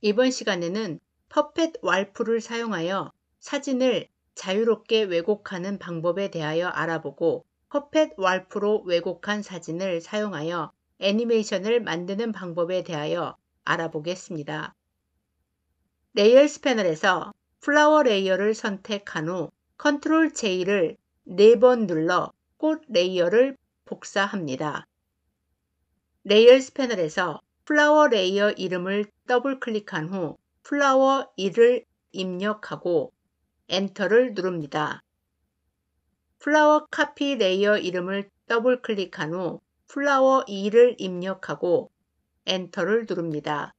이번 시간에는 퍼펫 왈프를 사용하여 사진을 자유롭게 왜곡하는 방법에 대하여 알아보고 퍼펫 왈프로 왜곡한 사진을 사용하여 애니메이션을 만드는 방법에 대하여 알아보겠습니다. 레이어스 패널에서 플라워 레이어를 선택한 후 컨트롤 J를 4번 눌러 꽃 레이어를 복사합니다. 레이어스 패널에서 플라워 레이어 이름을 더블 클릭한 후 플라워 1을 입력하고 엔터를 누릅니다. 플라워 카피 레이어 이름을 더블 클릭한 후 플라워 2를 입력하고 엔터를 누릅니다.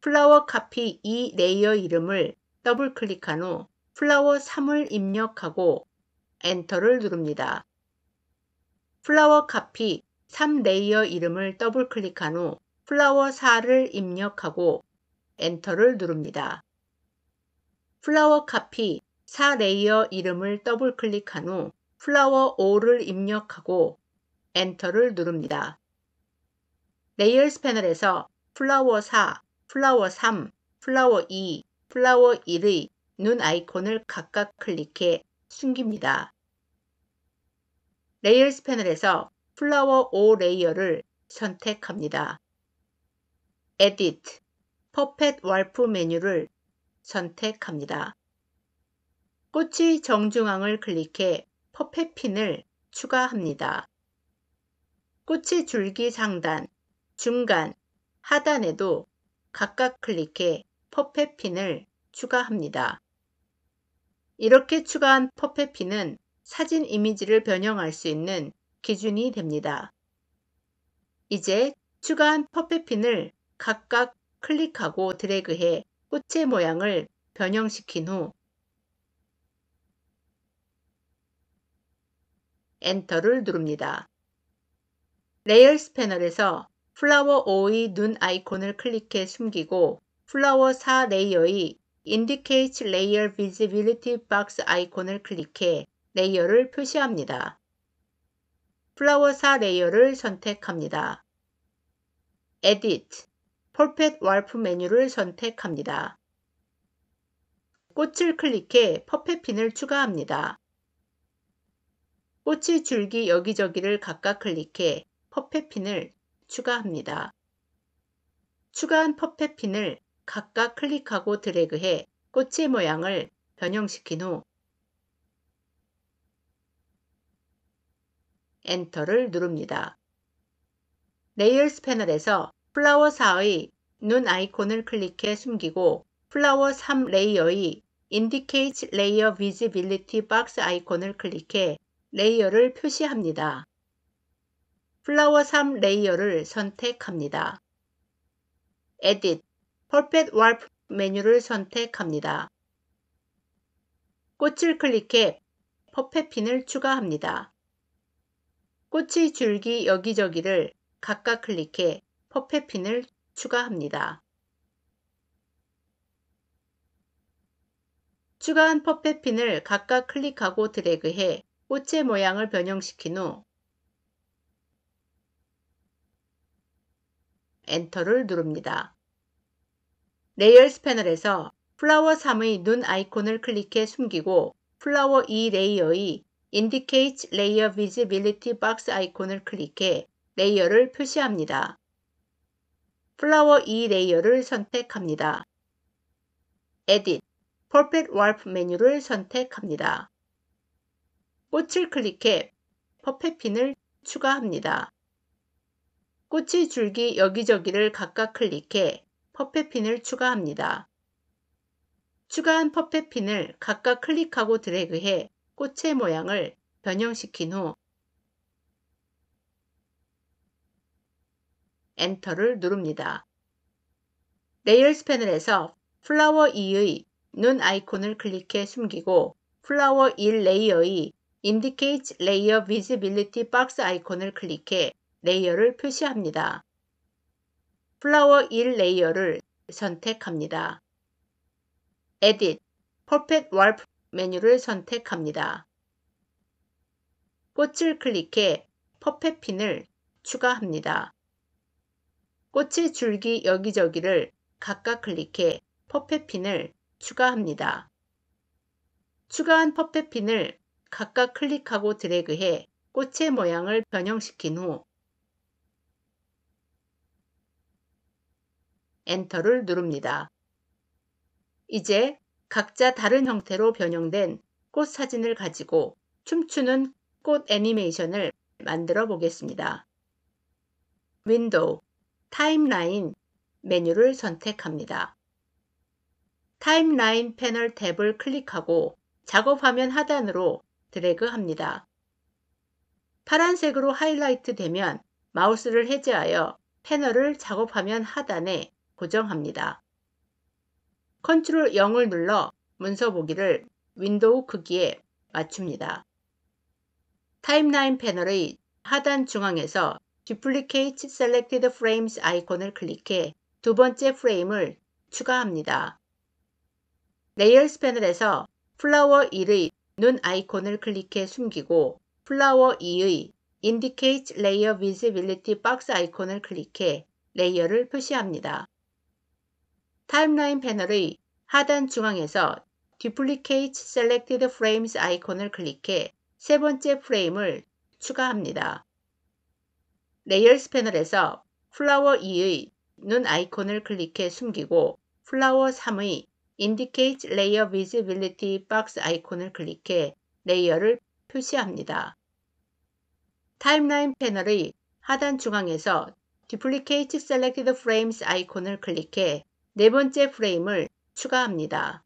플라워 카피 2 레이어 이름을 더블 클릭한 후 플라워 3을 입력하고 엔터를 누릅니다. 플라워 카피 3레이어 이름을 더블 클릭한 후 플라워 4를 입력하고 엔터를 누릅니다. 플라워 카피 4레이어 이름을 더블 클릭한 후 플라워 5를 입력하고 엔터를 누릅니다. 레이어스 패널에서 플라워 4, 플라워 3, 플라워 2, 플라워 1의 눈 아이콘을 각각 클릭해 숨깁니다. 레이어스 패널에서 플라워 오 레이어를 선택합니다. Edit, 퍼펫 왈프 메뉴를 선택합니다. 꽃이 정중앙을 클릭해 퍼펫 핀을 추가합니다. 꽃이 줄기 상단, 중간, 하단에도 각각 클릭해 퍼펫 핀을 추가합니다. 이렇게 추가한 퍼펫 핀은 사진 이미지를 변형할 수 있는 기준이 됩니다. 이제 추가한 퍼페핀을 각각 클릭하고 드래그해 꽃의 모양을 변형시킨 후 엔터를 누릅니다. 레이어스 패널에서 플라워 5의 눈 아이콘을 클릭해 숨기고 플라워 4 레이어의 Indicate Layer Visibility Box 아이콘을 클릭해 레이어를 표시합니다. 플라워사 레이어를 선택합니다. Edit, Perfect 폴펫 왈프 메뉴를 선택합니다. 꽃을 클릭해 퍼펫핀을 추가합니다. 꽃이 줄기 여기저기를 각각 클릭해 퍼펫핀을 추가합니다. 추가한 퍼펫핀을 각각 클릭하고 드래그해 꽃의 모양을 변형시킨 후 엔터를 누릅니다. 레이얼스 패널에서 플라워 4의 눈 아이콘을 클릭해 숨기고 플라워 3 레이어의 Indicate Layer Visibility Box 아이콘을 클릭해 레이어를 표시합니다. 플라워 3 레이어를 선택합니다. Edit, Perfect Warp 메뉴를 선택합니다. 꽃을 클릭해 퍼펫핀을 추가합니다. 꽃의 줄기 여기저기를 각각 클릭해 퍼페핀을 추가합니다. 추가한 퍼페핀을 각각 클릭하고 드래그해 꽃의 모양을 변형시킨 후 엔터를 누릅니다. 레이어스 패널에서 플라워 3의 눈 아이콘을 클릭해 숨기고 플라워 2 레이어의 Indicate Layer Visibility Box 아이콘을 클릭해 레이어를 표시합니다. 플라워 2 레이어를 선택합니다. Edit, Perfect Warp 메뉴를 선택합니다. 꽃을 클릭해 퍼펫 핀을 추가합니다. 꽃이 줄기 여기저기를 각각 클릭해 퍼펫 핀을 추가합니다. 추가한 퍼펫 핀을 각각 클릭하고 드래그해 꽃의 모양을 변형시킨 후 엔터를 누릅니다. 레이어스 패널에서 플라워 2의 눈 아이콘을 클릭해 숨기고 플라워 1 e 레이어의 Indicate Layer Visibility Box 아이콘을 클릭해 레이어를 표시합니다. 플라워 1 e 레이어를 선택합니다. Edit, Perfect Warp 메뉴를 선택합니다. 꽃을 클릭해 퍼펫핀을 추가합니다. 꽃의 줄기 여기저기를 각각 클릭해 퍼펫핀을 추가합니다. 추가한 퍼펫핀을 각각 클릭하고 드래그해 꽃의 모양을 변형시킨 후 엔터를 누릅니다. 이제 각자 다른 형태로 변형된 꽃 사진을 가지고 춤추는 꽃 애니메이션을 만들어 보겠습니다. 윈도우, 타임라인 메뉴를 선택합니다. 타임라인 패널 탭을 클릭하고 작업화면 하단으로 드래그합니다. 파란색으로 하이라이트 되면 마우스를 해제하여 패널을 작업화면 하단에 고정합니다. 컨트롤 0을 눌러 문서 보기를 윈도우 크기에 맞춥니다. 타임라인 패널의 하단 중앙에서 Duplicate Selected Frames 아이콘을 클릭해 두 번째 프레임을 추가합니다. Layers 패널에서 플라워 1의 눈 아이콘을 클릭해 숨기고 플라워 2의 Indicate Layer Visibility 박스 아이콘을 클릭해 레이어를 표시합니다. 타임라인 패널의 하단 중앙에서 Duplicate Selected Frames 아이콘을 클릭해 세 번째 프레임을 추가합니다. Layers 패널에서 Flower 2의 눈 아이콘을 클릭해 숨기고 Flower 3의 Indicate Layer Visibility Box 아이콘을 클릭해 레이어를 표시합니다. 타임라인 패널의 하단 중앙에서 Duplicate Selected Frames 아이콘을 클릭해 네 번째 프레임을 추가합니다.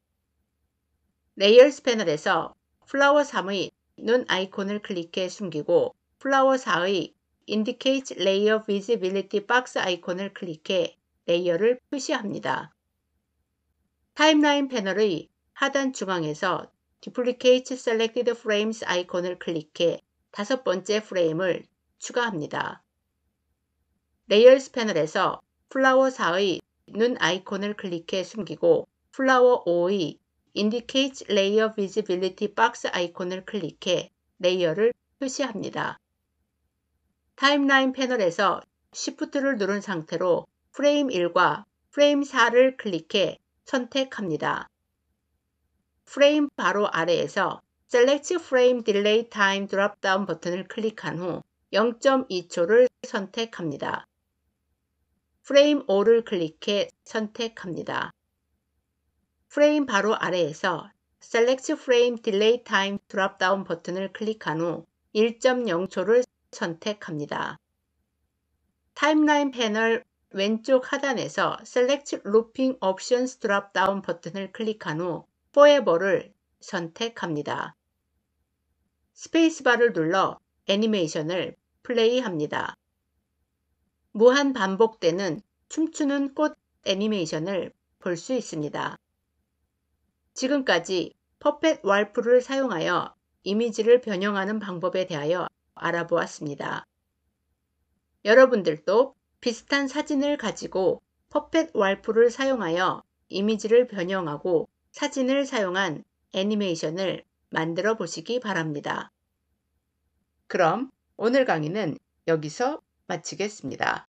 레이어스 패널에서 플라워 3의 눈 아이콘을 클릭해 숨기고 플라워 4의 Indicate Layer Visibility 박스 아이콘을 클릭해 레이어를 표시합니다. 타임라인 패널의 하단 중앙에서 Duplicate Selected Frames 아이콘을 클릭해 다섯 번째 프레임을 추가합니다. 레이어스 패널에서 플라워 4의 눈 아이콘을 클릭해 숨기고 플라워 5의 Indicate Layer Visibility Box 아이콘을 클릭해 레이어를 표시합니다. 타임라인 패널에서 Shift를 누른 상태로 프레임 1과 프레임 4를 클릭해 선택합니다. 프레임 바로 아래에서 Select Frame Delay Time Dropdown 버튼을 클릭한 후 0.2초를 선택합니다. 프레임 5를 클릭해 선택합니다. 프레임 바로 아래에서 Select Frame Delay Time Dropdown 버튼을 클릭한 후 1.0초를 선택합니다. 타임라인 패널 왼쪽 하단에서 Select Looping Options Dropdown 버튼을 클릭한 후 Forever를 선택합니다. 스페이스바를 눌러 애니메이션을 플레이합니다. 무한 반복되는 춤추는 꽃 애니메이션을 볼 수 있습니다. 지금까지 퍼펫 왈프를 사용하여 이미지를 변형하는 방법에 대하여 알아보았습니다. 여러분들도 비슷한 사진을 가지고 퍼펫 왈프를 사용하여 이미지를 변형하고 사진을 사용한 애니메이션을 만들어 보시기 바랍니다. 그럼 오늘 강의는 여기서 마치겠습니다.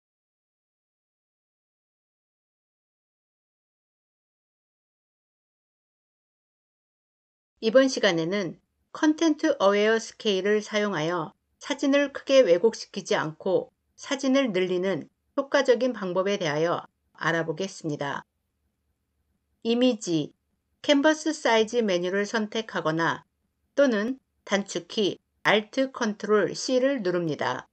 이번 시간에는 컨텐트 어웨어 스케일을 사용하여 사진을 크게 왜곡시키지 않고 사진을 늘리는 효과적인 방법에 대하여 알아보겠습니다. 이미지, 캔버스 사이즈 메뉴를 선택하거나 또는 단축키 Alt Ctrl C를 누릅니다.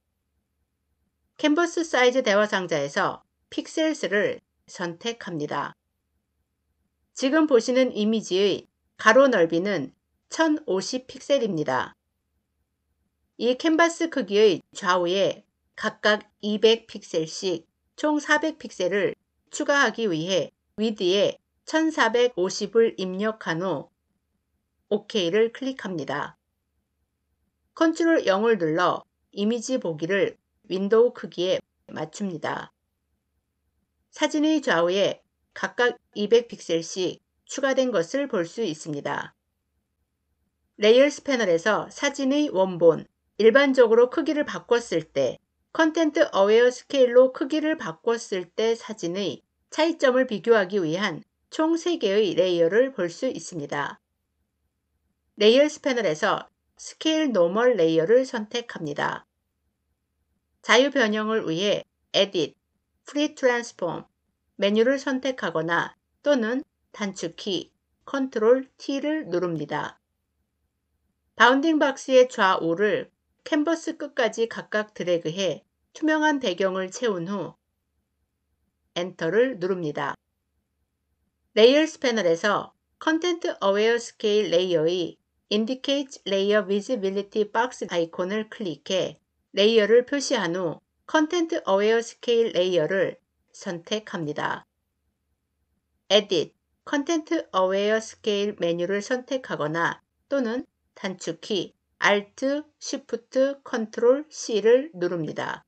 캔버스 사이즈 대화 상자에서 픽셀스를 선택합니다. 지금 보시는 이미지의 가로 넓이는 1050 픽셀입니다. 이 캔버스 크기의 좌우에 각각 200 픽셀씩 총 400 픽셀을 추가하기 위해 위드에 1450을 입력한 후 OK를 클릭합니다. 컨트롤 0을 눌러 이미지 보기를 윈도우 크기에 맞춥니다. 사진의 좌우에 각각 200픽셀씩 추가된 것을 볼 수 있습니다. 레이어스 패널에서 사진의 원본, 일반적으로 크기를 바꿨을 때, 컨텐트 어웨어 스케일로 크기를 바꿨을 때 사진의 차이점을 비교하기 위한 총 3개의 레이어를 볼 수 있습니다. 레이어스 패널에서 스케일 노멀 레이어를 선택합니다. 자유 변형을 위해 Edit, Free Transform 메뉴를 선택하거나 또는 단축키 Ctrl T를 누릅니다. 바운딩 박스의 좌우를 캔버스 끝까지 각각 드래그해 투명한 배경을 채운 후 엔터를 누릅니다. 레이어스 패널에서 컨텐트 어웨어 스케일 레이어의 Indicate Layer Visibility Box 아이콘을 클릭해 레이어를 표시한 후 컨텐트 어웨어 스케일 레이어를 선택합니다. Edit 컨텐트 어웨어 스케일 메뉴를 선택하거나 또는 단축키 Alt, Shift, Ctrl, C를 누릅니다.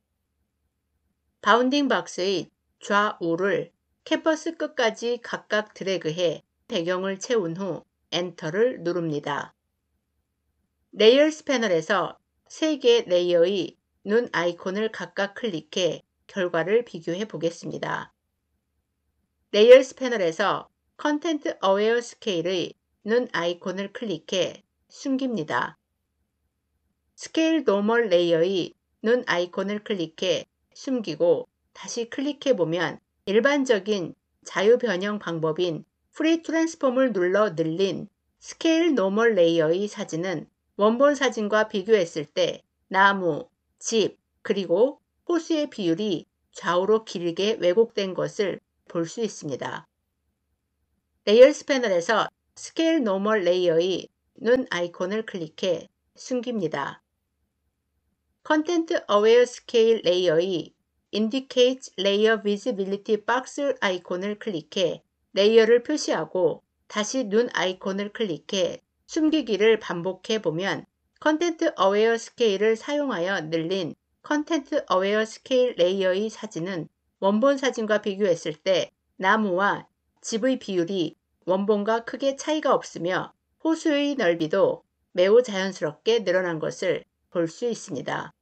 바운딩 박스의 좌우를 캠퍼스 끝까지 각각 드래그해 배경을 채운 후 엔터를 누릅니다. 레이어스 패널에서 3개 레이어의 눈 아이콘을 각각 클릭해 결과를 비교해 보겠습니다. 레이어스 패널에서 컨텐트 어웨어 스케일의 눈 아이콘을 클릭해 숨깁니다. 스케일 노멀 레이어의 눈 아이콘을 클릭해 숨기고 다시 클릭해 보면 일반적인 자유 변형 방법인 프리 트랜스폼을 눌러 늘린 스케일 노멀 레이어의 사진은 원본 사진과 비교했을 때 나무, 집, 그리고 호수의 비율이 좌우로 길게 왜곡된 것을 볼 수 있습니다. 레이어스 패널에서 스케일 노멀 레이어의 눈 아이콘을 클릭해 숨깁니다. 컨텐트 어웨어 스케일 레이어의 Indicate Layer Visibility b 박스 아이콘을 클릭해 레이어를 표시하고 다시 눈 아이콘을 클릭해 숨기기를 반복해 보면 컨텐트 어웨어 스케일을 사용하여 늘린 컨텐트 어웨어 스케일 레이어의 사진은 원본 사진과 비교했을 때 나무와 집의 비율이 원본과 크게 차이가 없으며 호수의 넓이도 매우 자연스럽게 늘어난 것을 볼 수 있습니다.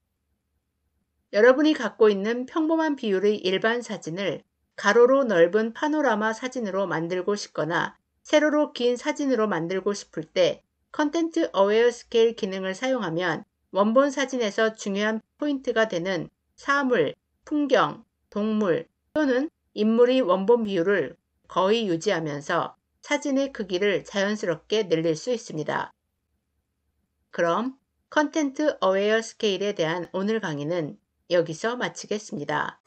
여러분이 갖고 있는 평범한 비율의 일반 사진을 가로로 넓은 파노라마 사진으로 만들고 싶거나 세로로 긴 사진으로 만들고 싶을 때 컨텐트 어웨어 스케일 기능을 사용하면 원본 사진에서 중요한 포인트가 되는 사물, 풍경, 동물 또는 인물이 원본 비율을 거의 유지하면서 사진의 크기를 자연스럽게 늘릴 수 있습니다. 그럼 컨텐트 어웨어 스케일에 대한 오늘 강의는 여기서 마치겠습니다.